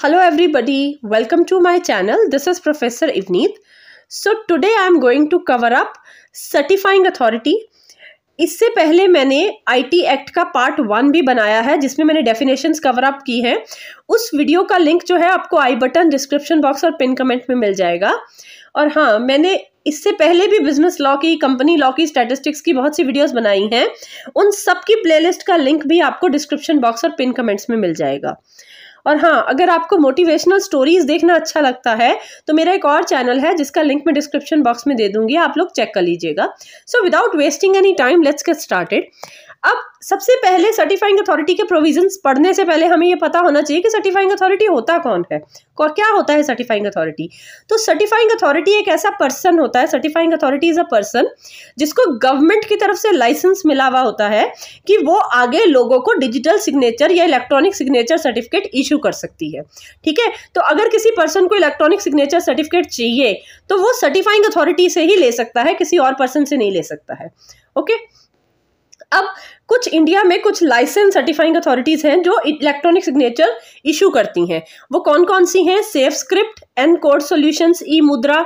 Hello everybody, welcome to my channel. This is Professor Ivneet. So today I am going to cover up certifying authority. इससे पहले मैंने IT act का part one भी बनाया है जिसमें मैंने डेफिनेशंस कवर अप की हैं उस वीडियो का लिंक जो है आपको आई बटन डिस्क्रिप्शन बॉक्स और पिन कमेंट में मिल जाएगा और हाँ मैंने इससे पहले भी बिजनेस लॉ की कंपनी लॉ की स्टैटिस्टिक्स की बहुत सी वीडियोस बनाई हैं उन सब की प्लेलिस्ट का लिंक भी आपको डिस्क्रिप्शन बॉक्स और पिन कमेंट्स में मिल जाएगा और हाँ अगर आपको मोटिवेशनल स्टोरीज देखना अच्छा लगता है तो मेरा एक और चैनल है जिसका लिंक मैं डिस्क्रिप्शन बॉक्स में दे दूंगी आप लोग चेक कर लीजिएगा so without wasting any time let's get started अब सबसे पहले सर्टिफाइंग अथॉरिटी के प्रोविजंस पढ़ने से पहले हमें यह पता होना चाहिए कि सर्टिफाइंग अथॉरिटी होता कौन है और क्या होता है सर्टिफाइंग अथॉरिटी तो सर्टिफाइंग अथॉरिटी एक ऐसा पर्सन होता है certifying authority is a person जिसको गवर्नमेंट की तरफ से लाइसेंस मिला हुआ होता है कि वो आगे लोगों को डिजिटल सिग्नेचर या इलेक्ट्रॉनिक सिग्नेचर सर्टिफिकेट इशू कर सकती है ठीक है तो अगर किसी पर्सन को इलेक्ट्रॉनिक सिग्नेचर सर्टिफिकेट चाहिए तो वो सर्टिफाइंग अथॉरिटी से ही ले सकता है किसी और पर्सन से नहीं ले सकता है ओके okay? अब कुछ इंडिया में कुछ लाइसेंस सर्टिफाइंग अथॉरिटीज़ हैं जो इलेक्ट्रॉनिक सिग्नेचर इशू करती हैं वो कौन कौन सी हैं safe script n code solutions eMudhra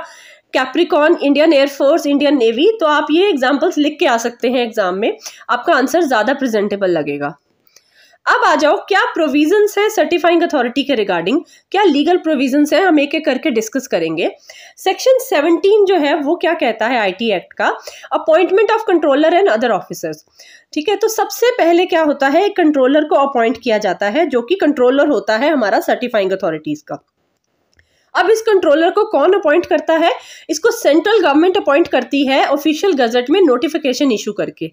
Capricorn Indian air force Indian navy तो आप ये एग्जाम्पल्स लिख के आ सकते हैं एग्जाम में आपका आंसर ज़्यादा प्रेजेंटेबल लगेगा अब आ जाओ क्या प्रोविजन है सर्टिफाइंग अथॉरिटी के रिगार्डिंग क्या लीगल प्रोविजन हैं हम एक एक करके डिस्कस करेंगे सेक्शन 17 जो है वो क्या कहता है आईटी एक्ट का appointment of controller and other officers ठीक है तो सबसे पहले क्या होता है कंट्रोलर को अपॉइंट किया जाता है जो कि कंट्रोलर होता है हमारा सर्टिफाइंग अथॉरिटीज़ का अब इस कंट्रोलर को कौन अपॉइंट करता है इसको सेंट्रल गवर्नमेंट अपॉइंट करती है ऑफिशियल गजट में नोटिफिकेशन इशू करके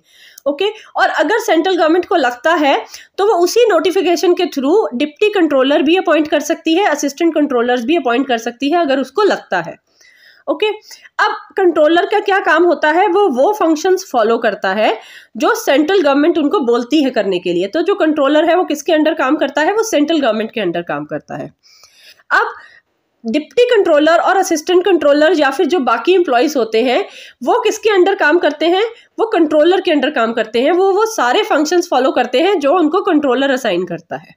ओके और अगर सेंट्रल गवर्नमेंट को लगता है तो वो उसी नोटिफिकेशन के थ्रू डिप्टी कंट्रोलर भी अपॉइंट कर सकती है असिस्टेंट कंट्रोलर्स भी अपॉइंट कर सकती है अगर उसको लगता है ओके okay. अब कंट्रोलर का क्या काम होता है वो वो फंक्शंस फॉलो करता है जो सेंट्रल गवर्नमेंट उनको बोलती है करने के लिए तो जो कंट्रोलर है वो किसके अंडर काम करता है वो सेंट्रल गवर्नमेंट के अंडर काम करता है अब डिप्टी कंट्रोलर और असिस्टेंट कंट्रोलर या फिर जो बाकी एम्प्लॉयज़ होते हैं वो किसके अंडर काम करते हैं वो कंट्रोलर के अंडर काम करते हैं वो वो सारे फंक्शंस फॉलो करते हैं जो उनको कंट्रोलर असाइन करता है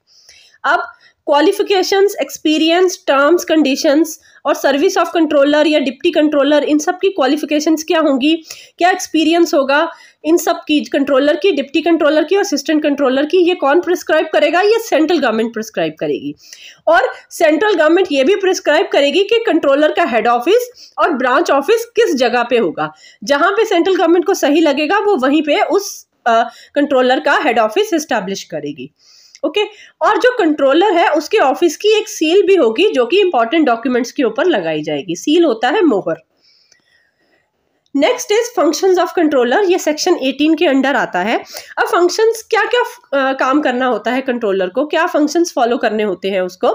अब क्वालिफिकेशंस एक्सपीरियंस टर्म्स कंडीशंस और सर्विस ऑफ कंट्रोलर या डिप्टी कंट्रोलर इन सब की क्वालिफिकेशंस क्या होंगी क्या एक्सपीरियंस होगा इन सब की कंट्रोलर की डिप्टी कंट्रोलर की और असिस्टेंट कंट्रोलर की ये कौन प्रिस्क्राइब करेगा ये सेंट्रल गवर्नमेंट प्रिस्क्राइब करेगी और सेंट्रल गवर्नमेंट ये भी प्रिस्क्राइब करेगी कि कंट्रोलर का हेड ऑफिस और ब्रांच ऑफिस किस जगह पे होगा जहाँ पे सेंट्रल गवर्नमेंट को सही लगेगा वो वहीं पे उस कंट्रोलर का हेड ऑफिस इस्टेब्लिश करेगी ओके और जो कंट्रोलर है उसके ऑफिस की एक सील भी होगी जो कि इंपॉर्टेंट डॉक्यूमेंट्स के ऊपर लगाई जाएगी सील होता है मोहर next is functions of controller ये सेक्शन 18 के अंडर आता है अब फंक्शंस क्या क्या काम करना होता है कंट्रोलर को क्या फंक्शंस फॉलो करने होते हैं उसको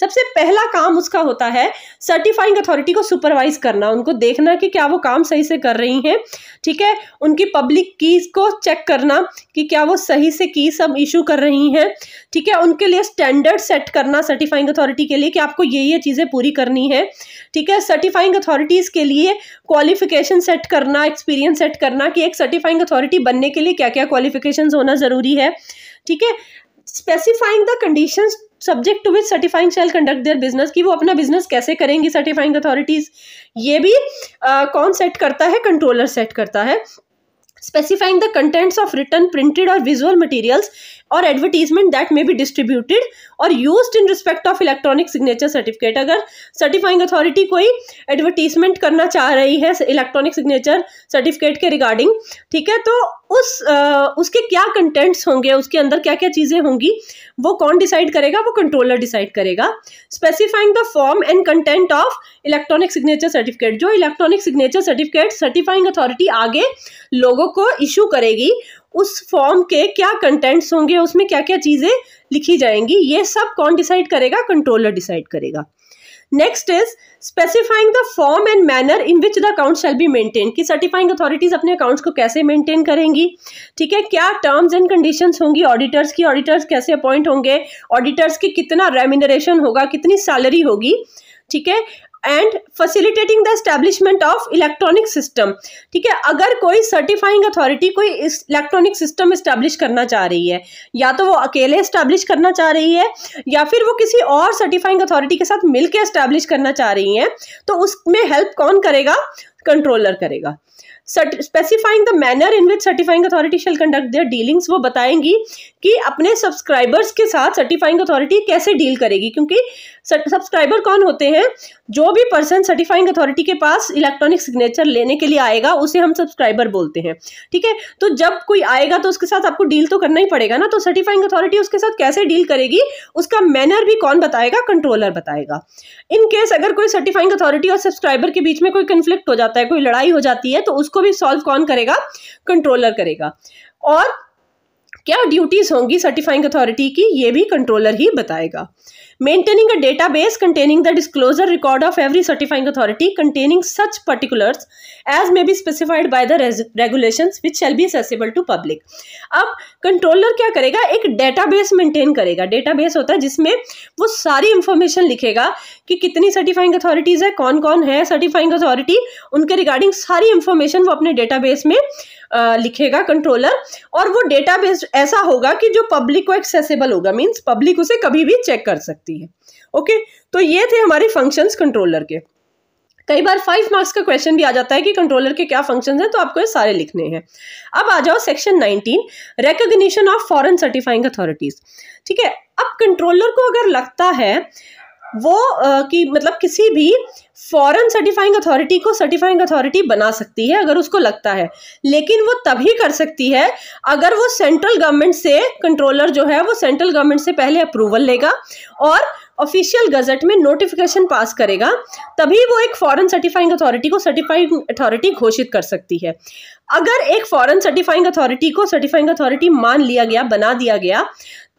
सबसे पहला काम उसका होता है सर्टिफाइंग अथॉरिटी को सुपरवाइज करना उनको देखना कि क्या वो काम सही से कर रही हैं ठीक है उनकी पब्लिक कीज को चेक करना कि क्या वो सही से की सब इशू कर रही हैं ठीक है उनके लिए स्टैंडर्ड सेट करना सर्टिफाइंग अथॉरिटी के लिए कि आपको ये ये चीज़ें पूरी करनी है ठीक है सर्टिफाइंग अथॉरिटीज़ के लिए क्वालिफिकेशन सेट करना एक्सपीरियंस सेट करना कि एक सर्टिफाइंग अथॉरिटी बनने के लिए क्या क्या क्वालिफिकेशन होना ज़रूरी है ठीक है specifying the condition subject to which certifying shall conduct their business कि वो अपना बिजनेस कैसे करेंगी सर्टिफाइंग अथॉरिटीज़ ये भी uh, कौन सेट करता है कंट्रोलर सेट करता है specifying the contents of written printed और विजुअल मटीरियल्स और advertisement that may be distributed और use in respect of electronic signature certificate अगर सर्टिफाइंग अथॉरिटी कोई एडवर्टीजमेंट करना चाह रही है इलेक्ट्रॉनिक सिग्नेचर सर्टिफिकेट के रिगार्डिंग ठीक है तो उस आ, उसके क्या कंटेंट्स होंगे उसके अंदर क्या क्या चीज़ें होंगी वो कौन डिसाइड करेगा वो कंट्रोलर डिसाइड करेगा specifying the form and content of electronic signature certificate जो electronic signature certificate certifying authority आगे लोगों को इशू करेगी उस फॉर्म के क्या कंटेंट्स होंगे उसमें क्या क्या चीज़ें लिखी जाएंगी ये सब कौन डिसाइड करेगा कंट्रोलर डिसाइड करेगा next is specifying the form and manner in which the account shall be maintain कि सर्टिफाइंग अथॉरिटीज अपने अकाउंट्स को कैसे मेंटेन करेंगी ठीक है क्या टर्म्स एंड कंडीशन होंगी ऑडिटर्स की ऑडिटर्स कैसे अपॉइंट होंगे ऑडिटर्स की कितना रेमिनरेशन होगा कितनी सैलरी होगी ठीक है and facilitating the establishment of electronic system ठीक है अगर कोई सर्टिफाइंग अथॉरिटी कोई इलेक्ट्रॉनिक सिस्टम इस्टेब्लिश करना चाह रही है या तो वो अकेले इस्टेब्लिश करना चाह रही है या फिर वो किसी और सर्टिफाइंग अथॉरिटी के साथ मिलकर इस्टेब्लिश करना चाह रही है तो उसमें हेल्प कौन करेगा कंट्रोलर करेगा specifying the manner in which certifying authority shall conduct their dealings वो बताएंगी कि अपने सब्सक्राइबर्स के साथ सर्टिफाइंग अथॉरिटी कैसे डील करेगी क्योंकि सब्सक्राइबर कौन होते हैं जो भी पर्सन सर्टिफाइंग अथॉरिटी के पास इलेक्ट्रॉनिक सिग्नेचर लेने के लिए आएगा उसे हम सब्सक्राइबर बोलते हैं ठीक है तो जब कोई आएगा तो उसके साथ आपको डील तो करना ही पड़ेगा ना तो सर्टिफाइंग अथॉरिटी उसके साथ कैसे डील करेगी उसका मैनर भी कौन बताएगा कंट्रोलर बताएगा इन केस अगर कोई सर्टिफाइंग अथॉरिटी और सब्सक्राइबर के बीच में कोई कंफ्लिक्ट हो जाता है कोई लड़ाई हो जाती है तो उसको भी सॉल्व कौन करेगा कंट्रोलर करेगा और क्या ड्यूटीज़ होंगी सर्टिफाइंग अथॉरिटी की ये भी कंट्रोलर ही बताएगा maintaining a base containing the disclosure record of every certifying authority containing such particulars as may be specified by the regulation which shall be accessible to public अब controller क्या करेगा एक database maintain करेगा database होता है जिसमें वो सारी इंफॉर्मेशन लिखेगा कि कितनी सर्टिफाइंग अथॉरिटीज़ है कौन कौन है सर्टिफाइंग अथॉरिटी उनके रिगार्डिंग सारी इंफॉर्मेशन वो अपने डेटाबेस में लिखेगा कंट्रोलर और वो डेटा ऐसा होगा कि जो पब्लिक को एक्सेसिबल होगा मीन्स पब्लिक उसे कभी भी चेक कर सकती है ओके तो ये थे हमारे फंक्शन कंट्रोलर के कई बार फाइव मार्क्स का क्वेश्चन भी आ जाता है कि कंट्रोलर के क्या फंक्शंस हैं तो आपको ये सारे लिखने हैं अब आ जाओ section 19 recognition of foreign certifying authorities ठीक है अब कंट्रोलर को अगर लगता है वो आ, कि मतलब किसी भी फॉरन सर्टिफाइंग अथॉरिटी को सर्टिफाइंग अथॉरिटी बना सकती है अगर उसको लगता है लेकिन वो तभी कर सकती है अगर वो सेंट्रल गवर्नमेंट से कंट्रोलर जो है वो सेंट्रल गवर्नमेंट से पहले अप्रूवल लेगा और ऑफिशियल गजट में नोटिफिकेशन पास करेगा तभी वो एक फॉरन सर्टिफाइंग अथॉरिटी को सर्टिफाइंग अथॉरिटी घोषित कर सकती है अगर एक फॉरन सर्टिफाइंग अथॉरिटी को सर्टिफाइंग अथॉरिटी मान लिया गया बना दिया गया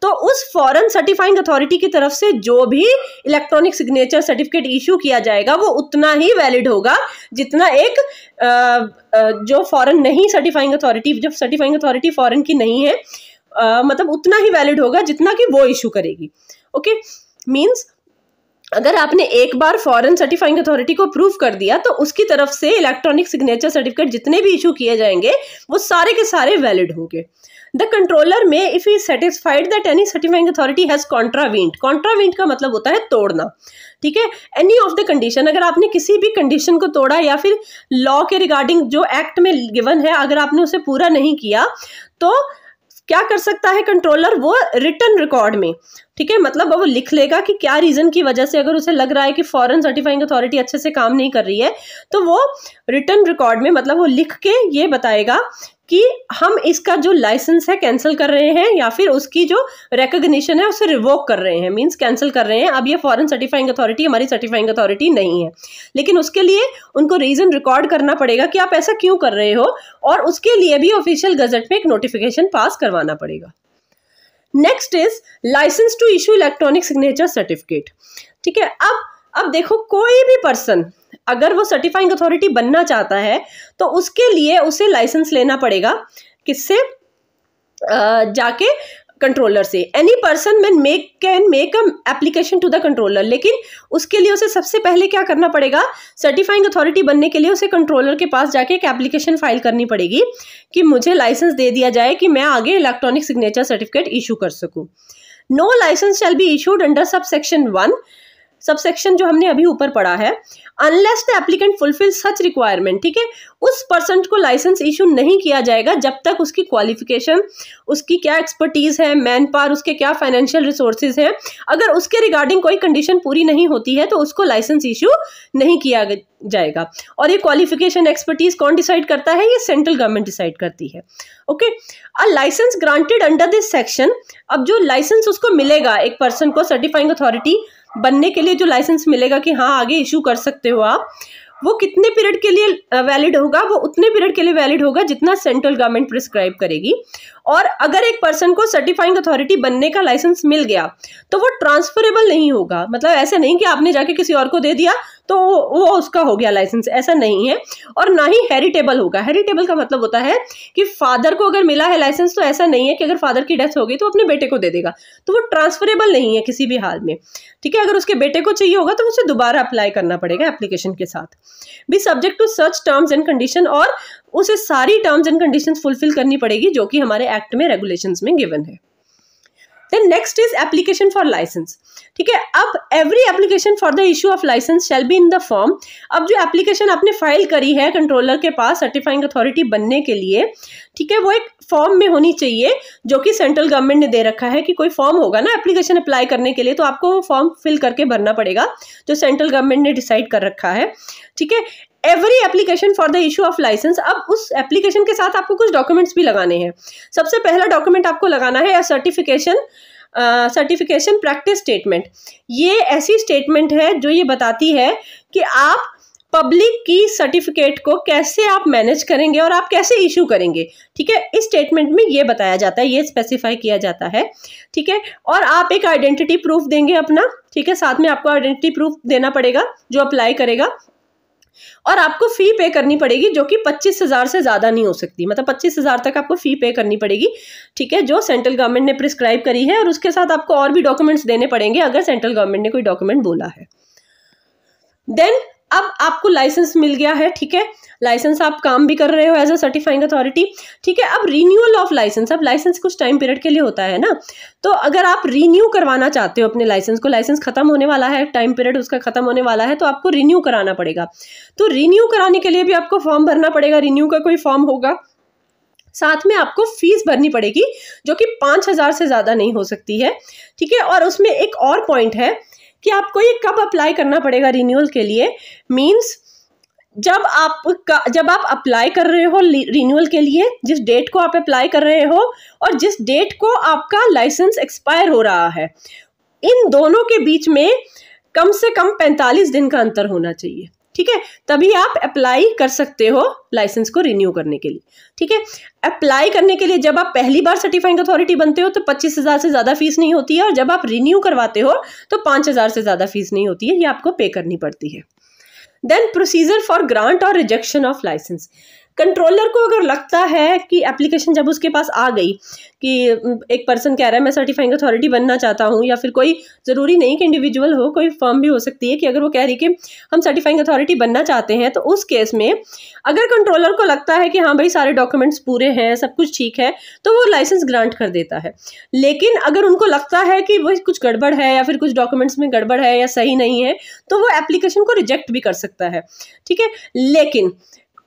तो उस फॉरेन सर्टिफाइंग अथॉरिटी की तरफ से जो भी इलेक्ट्रॉनिक सिग्नेचर सर्टिफिकेट इशू किया जाएगा वो उतना ही वैलिड होगा जितना एक आ, आ, जो फॉरेन नहीं सर्टिफाइंग अथॉरिटी जब सर्टिफाइंग अथॉरिटी फॉरेन की नहीं है आ, मतलब उतना ही वैलिड होगा जितना कि वो इशू करेगी ओके मीन्स अगर आपने एक बार फॉरेन सर्टिफाइंग अथॉरिटी को प्रूव कर दिया तो उसकी तरफ से इलेक्ट्रॉनिक सिग्नेचर सर्टिफिकेट जितने भी इशू किए जाएंगे वो सारे के सारे वैलिड होंगे the controller may if he satisfied that any certifying authority has contravened contravened का मतलब होता है तोड़ना ठीक है एनी ऑफ द कंडीशन अगर आपने किसी भी कंडीशन को तोड़ा या फिर लॉ के रिगार्डिंग जो एक्ट में गिवन है अगर आपने उसे पूरा नहीं किया तो क्या कर सकता है कंट्रोलर वो रिटर्न रिकॉर्ड में ठीक है मतलब अब वो लिख लेगा कि क्या रीज़न की वजह से अगर उसे लग रहा है कि फॉरेन सर्टिफाइंग अथॉरिटी अच्छे से काम नहीं कर रही है तो वो रिटर्न रिकॉर्ड में मतलब वो लिख के ये बताएगा कि हम इसका जो लाइसेंस है कैंसिल कर रहे हैं या फिर उसकी जो रिकोगशन है उसे रिवोक कर रहे हैं मींस कैंसिल कर रहे हैं अब ये फॉरेन सर्टिफाइंग अथॉरिटी हमारी सर्टिफाइंग अथॉरिटी नहीं है लेकिन उसके लिए उनको रीज़न रिकॉर्ड करना पड़ेगा कि आप ऐसा क्यों कर रहे हो और उसके लिए भी ऑफिशियल गजट में एक नोटिफिकेशन पास करवाना पड़ेगा next is licence to issue electronic signature certificate ठीक है अब अब देखो कोई भी पर्सन अगर वो सर्टिफाइंग अथॉरिटी बनना चाहता है तो उसके लिए उसे लाइसेंस लेना पड़ेगा किससे जाके कंट्रोलर से any person may make can make a application to the controller लेकिन उसके लिए उसे सबसे पहले क्या करना पड़ेगा सर्टिफाइंग अथॉरिटी बनने के लिए उसे कंट्रोलर के पास जाके एक एप्लीकेशन फाइल करनी पड़ेगी कि मुझे लाइसेंस दे दिया जाए कि मैं आगे इलेक्ट्रॉनिक सिग्नेचर सर्टिफिकेट इशू कर सकूँ no licence shall be issued under subsection one subsection जो हमने अभी ऊपर पढ़ा है unless the applicant fulfil such requirement ठीक है उस पर्सन को लाइसेंस इशू नहीं किया जाएगा जब तक उसकी क्वालिफिकेशन उसकी क्या एक्सपर्टीज है मैन पावर उसके क्या फाइनेंशियल रिसोर्सेज हैं अगर उसके रिगार्डिंग कोई कंडीशन पूरी नहीं होती है तो उसको लाइसेंस इशू नहीं किया जाएगा और ये क्वालिफिकेशन एक्सपर्टीज कौन डिसाइड करता है ये सेंट्रल गवर्नमेंट डिसाइड करती है okay a licence granted under this section अब जो लाइसेंस उसको मिलेगा एक पर्सन को सर्टिफाइंग अथॉरिटी बनने के लिए जो लाइसेंस मिलेगा कि हाँ आगे इशू कर सकते हो आप वो कितने पीरियड के लिए वैलिड होगा वो उतने पीरियड के लिए वैलिड होगा जितना सेंट्रल गवर्नमेंट प्रिस्क्राइब करेगी और अगर एक पर्सन को सर्टिफाइंग अथॉरिटी बनने का लाइसेंस मिल गया तो वो ट्रांसफरेबल नहीं होगा मतलब ऐसा नहीं कि आपने जाके किसी और को दे दिया तो वो उसका हो गया लाइसेंस ऐसा नहीं है और ना ही हेरिटेबल होगा हेरिटेबल का मतलब होता है कि फादर को अगर मिला है लाइसेंस तो ऐसा नहीं है कि अगर फादर की डेथ हो गई तो अपने बेटे को दे देगा तो वो ट्रांसफरेबल नहीं है किसी भी हाल में ठीक है अगर उसके बेटे को चाहिए होगा तो उसे दोबारा अप्लाई करना पड़ेगा एप्लीकेशन के साथ बी सब्जेक्ट टू सर्च टर्म्स एंड कंडीशन और उसे सारी टर्म्स एंड कंडीशन फुलफिल करनी पड़ेगी जो कि हमारे एक्ट में रेगुलेशन में गिवन है then next is application for licence ठीक है अब every application for the issue of licence shall be in the form अब जो एप्लीकेशन आपने फाइल करी है कंट्रोलर के पास सर्टिफाइंग अथॉरिटी बनने के लिए ठीक है वो एक फॉर्म में होनी चाहिए जो कि सेंट्रल गवर्नमेंट ने दे रखा है कि कोई फॉर्म होगा ना एप्लीकेशन अप्लाई करने के लिए तो आपको वो फॉर्म फिल करके भरना पड़ेगा जो सेंट्रल गवर्नमेंट ने डिसाइड कर रखा है ठीक है every application for the issue of licence अब उस एप्लीकेशन के साथ आपको कुछ डॉक्यूमेंट्स भी लगाने हैं सबसे पहला डॉक्यूमेंट आपको लगाना है सर्टिफिकेशन सर्टिफिकेशन प्रैक्टिस स्टेटमेंट ये ऐसी स्टेटमेंट है जो ये बताती है कि आप पब्लिक की सर्टिफिकेट को कैसे आप मैनेज करेंगे और आप कैसे इशू करेंगे ठीक है इस स्टेटमेंट में ये बताया जाता है ये स्पेसिफाई किया जाता है ठीक है और आप एक आइडेंटिटी प्रूफ देंगे अपना ठीक है साथ में आपको आइडेंटिटी प्रूफ देना पड़ेगा जो अप्लाई करेगा और आपको फ़ी पे करनी पड़ेगी जो कि पच्चीस हज़ार से ज़्यादा नहीं हो सकती मतलब पच्चीस हज़ार तक आपको फ़ी पे करनी पड़ेगी ठीक है जो सेंट्रल गवर्नमेंट ने प्रिस्क्राइब करी है और उसके साथ आपको और भी डॉक्यूमेंट्स देने पड़ेंगे अगर सेंट्रल गवर्नमेंट ने कोई डॉक्यूमेंट बोला है देन अब आपको लाइसेंस मिल गया है ठीक है लाइसेंस आप काम भी कर रहे हो एज अ सर्टिफाइंग अथॉरिटी ठीक है अब रिन्यूअल ऑफ लाइसेंस अब लाइसेंस कुछ टाइम पीरियड के लिए होता है ना तो अगर आप रिन्यू करवाना चाहते हो अपने लाइसेंस को लाइसेंस खत्म होने वाला है टाइम पीरियड उसका खत्म होने वाला है तो आपको रिन्यू कराना पड़ेगा तो रिन्यू कराने के लिए भी आपको फॉर्म भरना पड़ेगा रिन्यू का कोई फॉर्म होगा साथ में आपको फीस भरनी पड़ेगी जो कि पाँच हज़ार से ज़्यादा नहीं हो सकती है ठीक है और उसमें एक और पॉइंट है कि आपको ये कब अप्लाई करना पड़ेगा रिन्यूअल के लिए मीन्स जब आप जब आप अप्लाई कर रहे हो रिन्यूअल के लिए जिस डेट को आप अप्लाई कर रहे हो और जिस डेट को आपका लाइसेंस एक्सपायर हो रहा है इन दोनों के बीच में कम से कम 45 दिन का अंतर होना चाहिए ठीक है तभी आप अप्लाई कर सकते हो लाइसेंस को रिन्यू करने के लिए ठीक है अप्लाई करने के लिए जब आप पहली बार सर्टिफाइंग अथॉरिटी बनते हो तो पच्चीस हज़ार से ज़्यादा फीस नहीं होती है और जब आप रिन्यू करवाते हो तो पांच हज़ार से ज़्यादा फीस नहीं होती है ये आपको पे करनी पड़ती है देन प्रोसीजर फॉर ग्रांट और रिजेक्शन ऑफ लाइसेंस कंट्रोलर को अगर लगता है कि एप्लीकेशन जब उसके पास आ गई कि एक पर्सन कह रहा है मैं सर्टिफाइंग अथॉरिटी बनना चाहता हूँ या फिर कोई ज़रूरी नहीं कि इंडिविजुअल हो कोई फर्म भी हो सकती है कि अगर वो कह रही कि हम सर्टिफाइंग अथॉरिटी बनना चाहते हैं तो उस केस में अगर कंट्रोलर को लगता है कि हाँ भाई सारे डॉक्यूमेंट्स पूरे हैं सब कुछ ठीक है तो वो लाइसेंस ग्रांट कर देता है लेकिन अगर उनको लगता है कि वही कुछ गड़बड़ है या फिर कुछ डॉक्यूमेंट्स में गड़बड़ है या सही नहीं है तो वो एप्लीकेशन को रिजेक्ट भी कर सकता है ठीक है लेकिन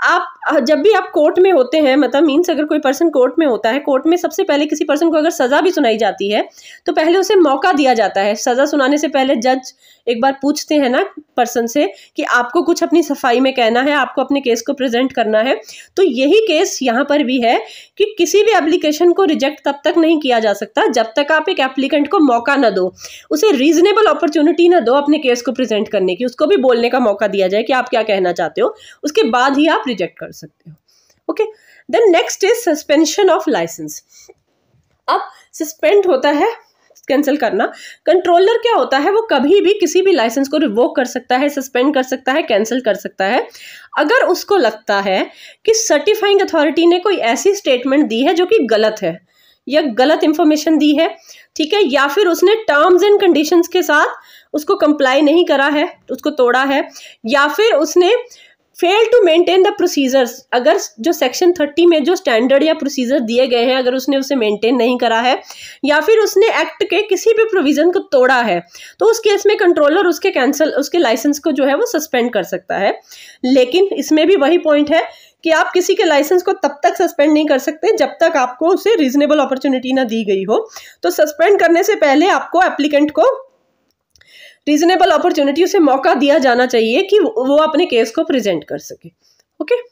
आप जब भी आप कोर्ट में होते हैं मतलब मीन्स अगर कोई पर्सन कोर्ट में होता है कोर्ट में सबसे पहले किसी पर्सन को अगर सज़ा भी सुनाई जाती है तो पहले उसे मौका दिया जाता है सज़ा सुनाने से पहले जज एक बार पूछते हैं ना पर्सन से कि आपको कुछ अपनी सफाई में कहना है आपको अपने केस को प्रेजेंट करना है तो यही केस यहाँ पर भी है कि किसी भी एप्लीकेशन को रिजेक्ट तब तक नहीं किया जा सकता जब तक आप एक एप्लीकेंट को मौका ना दो उसे रीजनेबल अपॉर्चुनिटी ना दो अपने केस को प्रेजेंट करने की उसको भी बोलने का मौका दिया जाए कि आप क्या कहना चाहते हो उसके बाद ही आप रिजेक्ट कर सकते हो okay then next is suspension of licence अब सस्पेंड होता है कैंसिल करना कंट्रोलर क्या होता है वो कभी भी किसी भी लाइसेंस को रिवोक कर सकता है सस्पेंड कर सकता है कैंसिल कर सकता है अगर उसको लगता है कि सर्टिफाइंग अथॉरिटी ने कोई ऐसी स्टेटमेंट दी है जो कि गलत है या गलत इंफॉर्मेशन दी है ठीक है या फिर उसने टर्म्स एंड कंडीशंस के साथ उसको कंप्लाई नहीं करा है उसको तोड़ा है या फिर उसने fail to maintain the procedures अगर जो सेक्शन थर्टी में जो स्टैंडर्ड या प्रोसीजर दिए गए हैं अगर उसने उसे मेंटेन नहीं करा है या फिर उसने एक्ट के किसी भी प्रोविज़न को तोड़ा है तो उस केस में कंट्रोलर उसके कैंसिल उसके लाइसेंस को जो है वो सस्पेंड कर सकता है लेकिन इसमें भी वही पॉइंट है कि आप किसी के लाइसेंस को तब तक सस्पेंड नहीं कर सकते जब तक आपको उसे रीजनेबल अपॉर्चुनिटी ना दी गई हो तो सस्पेंड करने से पहले आपको एप्लीकेंट को रीजनेबल अपॉर्चुनिटी उसे मौका दिया जाना चाहिए कि वो अपने केस को प्रेजेंट कर सके okay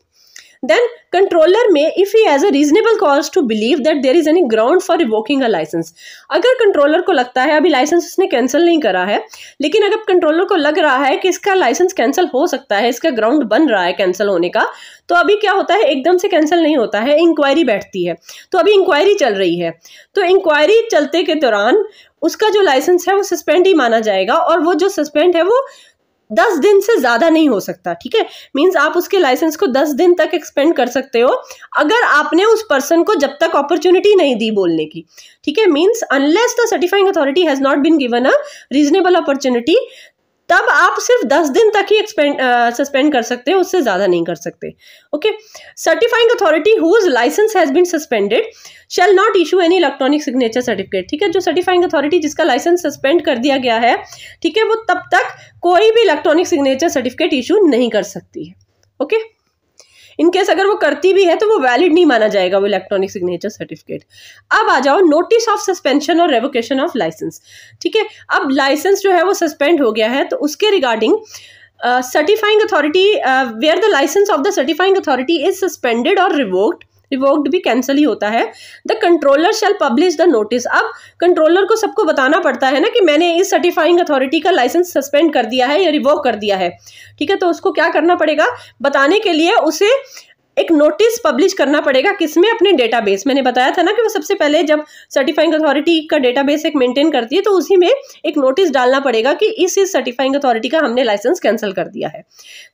then controller may if he has a reasonable cause to believe that there is any ground for revoking a licence अगर कंट्रोलर को लगता है अभी लाइसेंस उसने कैंसिल नहीं करा है लेकिन अगर कंट्रोलर को लग रहा है कि इसका लाइसेंस कैंसिल हो सकता है इसका ग्राउंड बन रहा है कैंसिल होने का तो अभी क्या होता है एकदम से कैंसिल नहीं होता है इंक्वायरी बैठती है तो अभी इंक्वायरी चल रही है तो इंक्वायरी चलते के दौरान उसका जो लाइसेंस है वो सस्पेंड ही माना जाएगा और वो जो सस्पेंड है वो दस दिन से ज़्यादा नहीं हो सकता ठीक है मीन्स आप उसके लाइसेंस को दस दिन तक एक्सपेंड कर सकते हो अगर आपने उस पर्सन को जब तक अपॉर्चुनिटी नहीं दी बोलने की ठीक है means unless the certifying authority has not been given a reasonable opportunity तब आप सिर्फ दस दिन तक ही एक्सपेंड सस्पेंड कर सकते हैं उससे ज़्यादा नहीं कर सकते okay certifying authority whose licence has been suspended shall not issue any electronic signature certificate ठीक है जो सर्टिफाइंग अथॉरिटी जिसका लाइसेंस सस्पेंड कर दिया गया है ठीक है वो तब तक कोई भी इलेक्ट्रॉनिक सिग्नेचर सर्टिफिकेट इशू नहीं कर सकती है ओके okay? इनकेस अगर वो करती भी है तो वो वैलिड नहीं माना जाएगा वो इलेक्ट्रॉनिक सिग्नेचर सर्टिफिकेट अब आ जाओ नोटिस ऑफ सस्पेंशन और रेवोकेशन ऑफ लाइसेंस ठीक है अब लाइसेंस जो है वो सस्पेंड हो गया है तो उसके regarding certifying authority where the licence of the certifying authority is suspended और रिवोक्ड रिवोक्ड भी कैंसिल ही होता है the controller shall publish the notice अब कंट्रोलर को सबको बताना पड़ता है ना कि मैंने इस सर्टिफाइंग अथॉरिटी का लाइसेंस सस्पेंड कर दिया है या रिवोक कर दिया है ठीक है तो उसको क्या करना पड़ेगा बताने के लिए उसे एक नोटिस पब्लिश करना पड़ेगा किसमें अपने डेटाबेस मैंने बताया था ना कि वो सबसे पहले जब सर्टिफाइंग अथॉरिटी का डेटाबेस एक मेंटेन करती है तो उसी में एक नोटिस डालना पड़ेगा कि इस इस सर्टिफाइंग अथॉरिटी का हमने लाइसेंस कैंसिल कर दिया है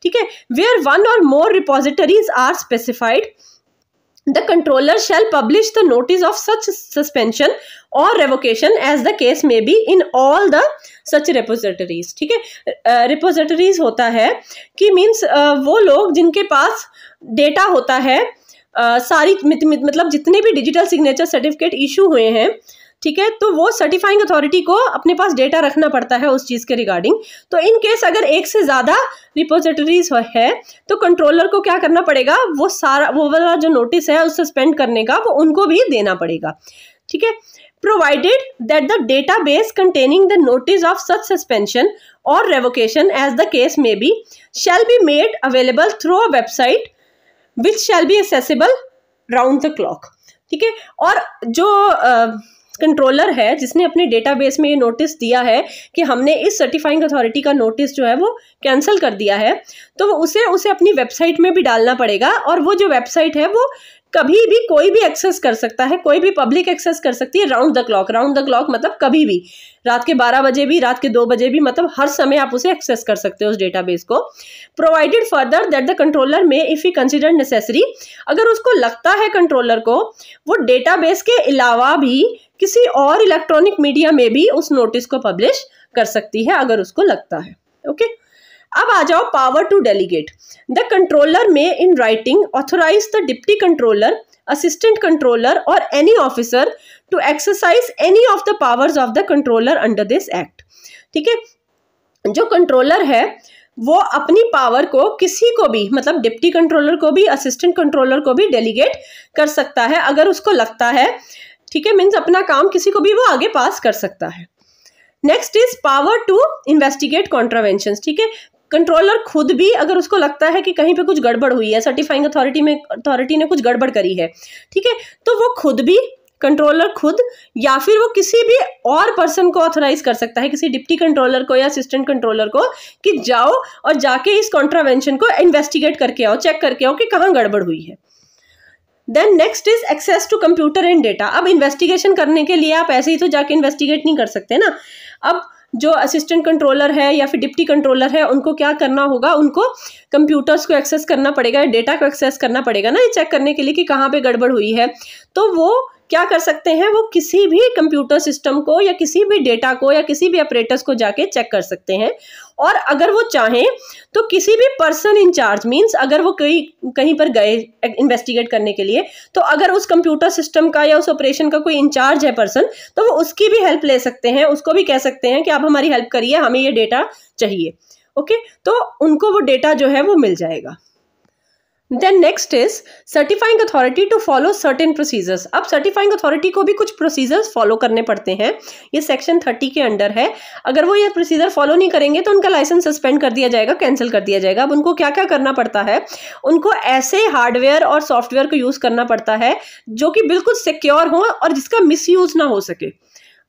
ठीक है where one or more repositories are specified the controller shall publish the notice of such suspension or revocation as the case may be in all the such repositories ठीक है repositories होता है कि मीन्स uh, वो लोग जिनके पास data होता है uh, सारी मत, मत, मतलब जितने भी डिजिटल सिग्नेचर सर्टिफिकेट इशू हुए हैं ठीक है तो वो सर्टिफाइंग अथॉरिटी को अपने पास डेटा रखना पड़ता है उस चीज़ के रिगार्डिंग तो इन केस अगर एक से ज़्यादा रिपोजिटरीज है तो कंट्रोलर को क्या करना पड़ेगा वो सारा वो वाला जो नोटिस है उस सस्पेंड करने का वो उनको भी देना पड़ेगा ठीक है provided that the database containing the notice of such suspension or revocation as the case may be shall be made available through a website which shall be accessible round the clock ठीक है और जो uh, controller है जिसने अपने database में ये notice दिया है कि हमने इस सर्टिफाइंग अथॉरिटी का नोटिस जो है वो कैंसिल कर दिया है तो उसे उसे अपनी वेबसाइट में भी डालना पड़ेगा और वो जो वेबसाइट है वो कभी भी कोई भी एक्सेस कर सकता है कोई भी पब्लिक एक्सेस कर सकती है round the clock round the clock मतलब कभी भी रात के बारह बजे भी रात के दो बजे भी मतलब हर समय आप उसे एक्सेस कर सकते हो उस डेटाबेस को provided further that the controller may if he consider necessary अगर उसको लगता है कंट्रोलर को वो डेटाबेस के अलावा भी किसी और इलेक्ट्रॉनिक मीडिया में भी उस नोटिस को पब्लिश कर सकती है अगर उसको लगता है ओके okay? अब आ जाओ power to delegate the controller may in writing authorise the deputy controller assistant controller or any officer to exercise any of the powers of the controller under this act ठीक है जो controller है वो अपनी power को किसी को भी मतलब डिप्टी कंट्रोलर को भी असिस्टेंट कंट्रोलर को भी डेलीगेट कर सकता है अगर उसको लगता है ठीक है मीन्स अपना काम किसी को भी वो आगे पास कर सकता है next is power to investigate contravention ठीक है कंट्रोलर खुद भी अगर उसको लगता है कि कहीं पे कुछ गड़बड़ हुई है सर्टिफाइंग अथॉरिटी में अथॉरिटी ने कुछ गड़बड़ करी है ठीक है तो वो खुद भी कंट्रोलर खुद या फिर वो किसी भी और पर्सन को ऑथोराइज कर सकता है किसी डिप्टी कंट्रोलर को या असिस्टेंट कंट्रोलर को कि जाओ और जाके इस कॉन्ट्रावेंशन को इन्वेस्टिगेट करके आओ चेक करके आओ कि कहाँ गड़बड़ हुई है then next is access to computer and data अब इन्वेस्टिगेशन करने के लिए आप ऐसे ही तो जाके इन्वेस्टिगेट नहीं कर सकते ना अब जो असिस्टेंट कंट्रोलर है या फिर डिप्टी कंट्रोलर है उनको क्या करना होगा उनको कंप्यूटर्स को एक्सेस करना पड़ेगा डेटा को एक्सेस करना पड़ेगा ना ये चेक करने के लिए कि कहाँ पर गड़बड़ हुई है तो वो क्या कर सकते हैं वो किसी भी कंप्यूटर सिस्टम को या किसी भी डेटा को या किसी भी ऑपरेटर्स को जाके चेक कर सकते हैं और अगर वो चाहें तो किसी भी पर्सन इंचार्ज मीन्स अगर वो कहीं कहीं पर गए इन्वेस्टिगेट करने के लिए तो अगर उस कंप्यूटर सिस्टम का या उस ऑपरेशन का कोई इंचार्ज है पर्सन तो वो उसकी भी हेल्प ले सकते हैं उसको भी कह सकते हैं कि आप हमारी हेल्प करिए हमें ये डेटा चाहिए ओके तो उनको वो डेटा जो है वो मिल जाएगा then next is certifying authority to follow certain procedures अब सर्टिफाइंग अथॉरिटी को भी कुछ प्रोसीजर्स फॉलो करने पड़ते हैं ये सेक्शन थर्टी के अंडर है अगर वो ये प्रोसीजर फॉलो नहीं करेंगे तो उनका लाइसेंस सस्पेंड कर दिया जाएगा कैंसिल कर दिया जाएगा अब उनको क्या क्या करना पड़ता है उनको ऐसे हार्डवेयर और सॉफ्टवेयर को यूज़ करना पड़ता है जो कि बिल्कुल सिक्योर हो और जिसका मिसयूज ना हो सके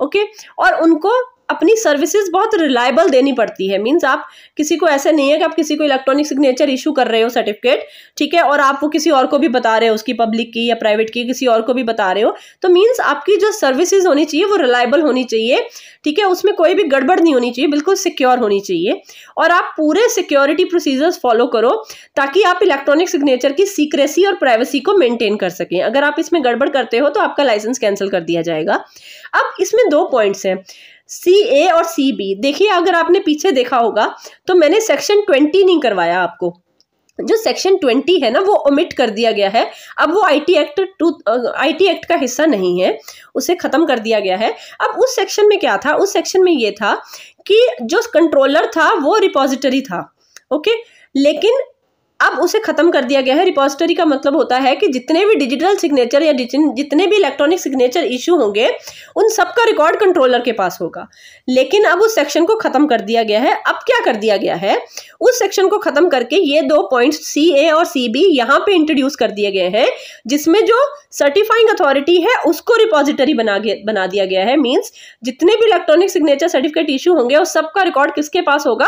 ओके okay? और उनको अपनी सर्विसेज बहुत रिलायबल देनी पड़ती है मीन्स आप किसी को ऐसे नहीं है कि आप किसी को इलेक्ट्रॉनिक सिग्नेचर इशू कर रहे हो सर्टिफिकेट ठीक है और आप वो किसी और को भी बता रहे हो उसकी पब्लिक की या प्राइवेट की किसी और को भी बता रहे हो तो मीन्स आपकी जो सर्विसेज होनी चाहिए वो रिलायबल होनी चाहिए ठीक है उसमें कोई भी गड़बड़ नहीं होनी चाहिए बिल्कुल सिक्योर होनी चाहिए और आप पूरे सिक्योरिटी प्रोसीजर्स फॉलो करो ताकि आप इलेक्ट्रॉनिक सिग्नेचर की सीक्रेसी और प्राइवेसी को मेनटेन कर सकें अगर आप इसमें गड़बड़ करते हो तो आपका लाइसेंस कैंसिल कर दिया जाएगा अब इसमें दो पॉइंट्स हैं सी ए और सी बी देखिए अगर आपने पीछे देखा होगा तो मैंने सेक्शन ट्वेंटी नहीं करवाया आपको जो सेक्शन ट्वेंटी है ना वो ओमिट कर दिया गया है अब वो IT act to IT act का हिस्सा नहीं है उसे ख़त्म कर दिया गया है अब उस सेक्शन में क्या था उस सेक्शन में ये था कि जो कंट्रोलर था वो रिपोजिटरी था ओके लेकिन अब उसे खत्म कर दिया गया है रिपोजिटरी का मतलब होता है कि जितने भी डिजिटल सिग्नेचर या जितने भी इलेक्ट्रॉनिक सिग्नेचर इशू होंगे उन सब का रिकॉर्ड कंट्रोलर के पास होगा लेकिन अब उस सेक्शन को खत्म कर दिया गया है अब क्या कर दिया गया है उस सेक्शन को खत्म करके ये दो पॉइंट सी ए और सी बी यहाँ पे इंट्रोड्यूस कर दिए गए हैं जिसमें जो सर्टिफाइंग अथॉरिटी है उसको रिपोजिटरी बना बना दिया गया है मीन्स जितने भी इलेक्ट्रॉनिक सिग्नेचर सर्टिफिकेट इशू होंगे उस सबका रिकॉर्ड किसके पास होगा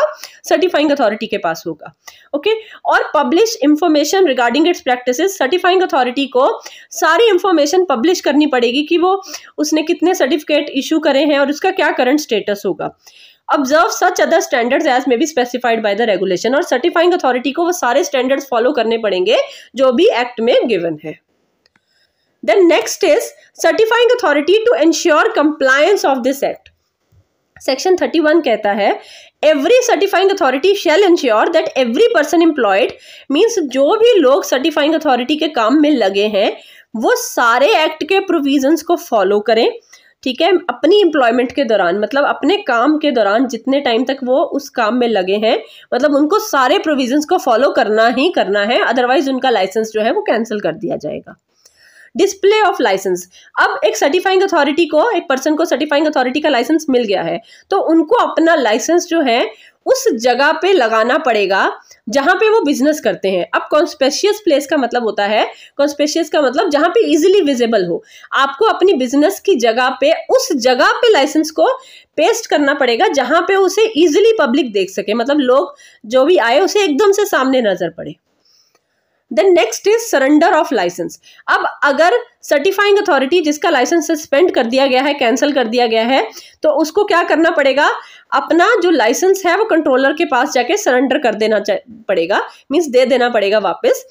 सर्टिफाइंग अथॉरिटी के पास होगा ओके और publish information regarding its practices certifying authority को सारी इंफॉर्मेशन पब्लिश करनी पड़ेगी कि वो उसने कितने सर्टिफिकेट इशू करे हैं और उसका क्या करंट स्टेटस होगा observe such other standards as may be specified by the regulation और सर्टिफाइंग अथॉरिटी को वो सारे स्टैंडर्ड्स फॉलो करने पड़ेंगे जो भी एक्ट में गिवन है then next is certifying authority to ensure compliance of this act section thirty one कहता है every certifying authority shall ensure that every person employed means जो भी लोग सर्टिफाइंग अथॉरिटी के काम में लगे हैं वो सारे एक्ट के प्रोविजन्स को फॉलो करें ठीक है अपनी एम्प्लॉयमेंट के दौरान मतलब अपने काम के दौरान जितने टाइम तक वो उस काम में लगे हैं मतलब उनको सारे प्रोविजन्स को फॉलो करना ही करना है अदरवाइज उनका लाइसेंस जो है वो कैंसिल कर दिया जाएगा डिस्प्ले ऑफ लाइसेंस अब एक सर्टिफाइंग अथॉरिटी को एक पर्सन को सर्टिफाइंग अथॉरिटी का लाइसेंस मिल गया है तो उनको अपना लाइसेंस जो है उस जगह पे लगाना पड़ेगा जहां पे वो बिजनेस करते हैं अब कॉन्स्पेशियस प्लेस का मतलब होता है कॉन्स्पेशियस का मतलब जहां पे इजीली विजिबल हो आपको अपनी बिजनेस की जगह पे उस जगह पे लाइसेंस को पेस्ट करना पड़ेगा जहां पे उसे इजीली पब्लिक देख सके मतलब लोग जो भी आए उसे एकदम से सामने नजर पड़े then next is surrender of licence अब अगर सर्टिफाइंग अथॉरिटी जिसका लाइसेंस सस्पेंड कर दिया गया है कैंसिल कर दिया गया है तो उसको क्या करना पड़ेगा अपना जो लाइसेंस है वो कंट्रोलर के पास जाके सरेंडर कर देना पड़ेगा मीन्स दे देना पड़ेगा वापस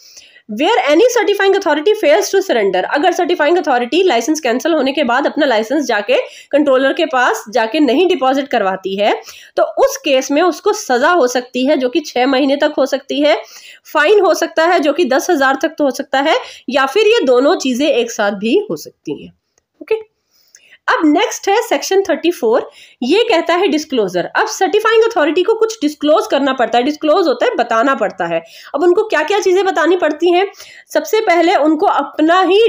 where any certifying authority fails to surrender अगर सर्टिफाइंग अथॉरिटी लाइसेंस कैंसिल होने के बाद अपना लाइसेंस जाके कंट्रोलर के पास जाके नहीं डिपॉजिट करवाती है तो उस केस में उसको सजा हो सकती है जो कि छह महीने तक हो सकती है फाइन हो सकता है जो कि दस हज़ार तक तो हो सकता है या फिर ये दोनों चीज़ें एक साथ भी हो सकती हैं ओके okay? अब नेक्स्ट है सेक्शन 34 ये कहता है डिस्क्लोजर अब सर्टिफाइंग अथॉरिटी को कुछ डिस्क्लोज करना पड़ता है डिस्क्लोज होता है बताना पड़ता है अब उनको क्या क्या चीज़ें बतानी पड़ती हैं सबसे पहले उनको अपना ही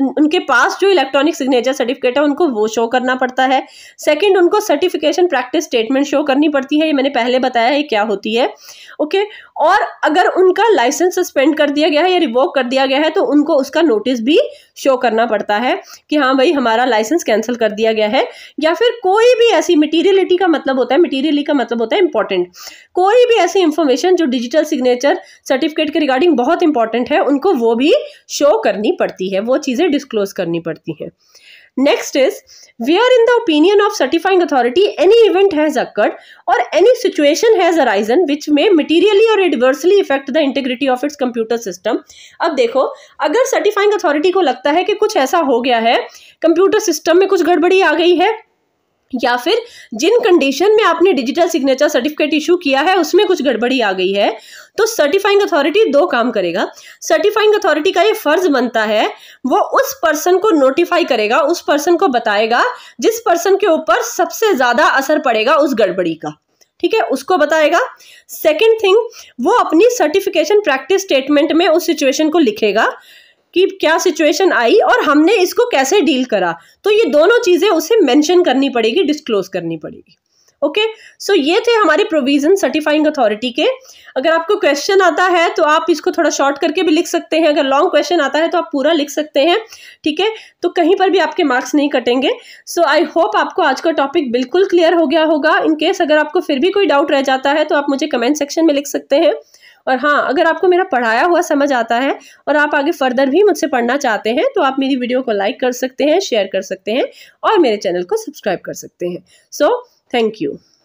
उनके पास जो इलेक्ट्रॉनिक सिग्नेचर सर्टिफिकेट है उनको वो शो करना पड़ता है सेकेंड उनको सर्टिफिकेशन प्रैक्टिस स्टेटमेंट शो करनी पड़ती है ये मैंने पहले बताया है क्या होती है ओके और अगर उनका लाइसेंस सस्पेंड कर दिया गया है या रिवोक कर दिया गया है तो उनको उसका नोटिस भी शो करना पड़ता है कि हाँ भाई हमारा लाइसेंस कैंसिल कर दिया गया है या फिर कोई भी ऐसी मटीरियलिटी का मतलब होता है मटीरियली का मतलब होता है इंपॉर्टेंट कोई भी ऐसी इंफॉर्मेशन जो डिजिटल सिग्नेचर सर्टिफिकेट के रिगार्डिंग बहुत इंपॉर्टेंट है उनको वो भी शो करनी पड़ती है वो चीज़ें डिस्क्लोज करनी पड़ती हैं next is where in the opinion of certifying authority any event has occurred or any situation has arisen which may materially or adversely affect the integrity of its computer system अब देखो अगर certifying authority को लगता है कि कुछ ऐसा हो गया है कंप्यूटर सिस्टम में कुछ गड़बड़ी आ गई है या फिर जिन कंडीशन में आपने डिजिटल सिग्नेचर सर्टिफिकेट इशू किया है उसमें कुछ गड़बड़ी आ गई है तो सर्टिफाइंग अथॉरिटी दो काम करेगा सर्टिफाइंग अथॉरिटी का ये फर्ज बनता है वो उस पर्सन को नोटिफाई करेगा उस पर्सन को बताएगा जिस पर्सन के ऊपर सबसे ज़्यादा असर पड़ेगा उस गड़बड़ी का ठीक है उसको बताएगा सेकेंड थिंग वो अपनी सर्टिफिकेशन प्रैक्टिस स्टेटमेंट में उस सिचुएशन को लिखेगा कि क्या सिचुएशन आई और हमने इसको कैसे डील करा तो ये दोनों चीज़ें उसे मेंशन करनी पड़ेगी डिस्क्लोज करनी पड़ेगी ओके okay? सो so, ये थे हमारे प्रोविजन सर्टिफाइंग अथॉरिटी के अगर आपको क्वेश्चन आता है तो आप इसको थोड़ा शॉर्ट करके भी लिख सकते हैं अगर लॉन्ग क्वेश्चन आता है तो आप पूरा लिख सकते हैं ठीक है तो कहीं पर भी आपके मार्क्स नहीं कटेंगे सो आई होप आपको आज का टॉपिक बिल्कुल क्लियर हो गया होगा इनकेस अगर आपको फिर भी कोई डाउट रह जाता है तो आप मुझे कमेंट सेक्शन में लिख सकते हैं और हाँ अगर आपको मेरा पढ़ाया हुआ समझ आता है और आप आगे फर्दर भी मुझसे पढ़ना चाहते हैं तो आप मेरी वीडियो को लाइक कर सकते हैं शेयर कर सकते हैं और मेरे चैनल को सब्सक्राइब कर सकते हैं सो थैंक यू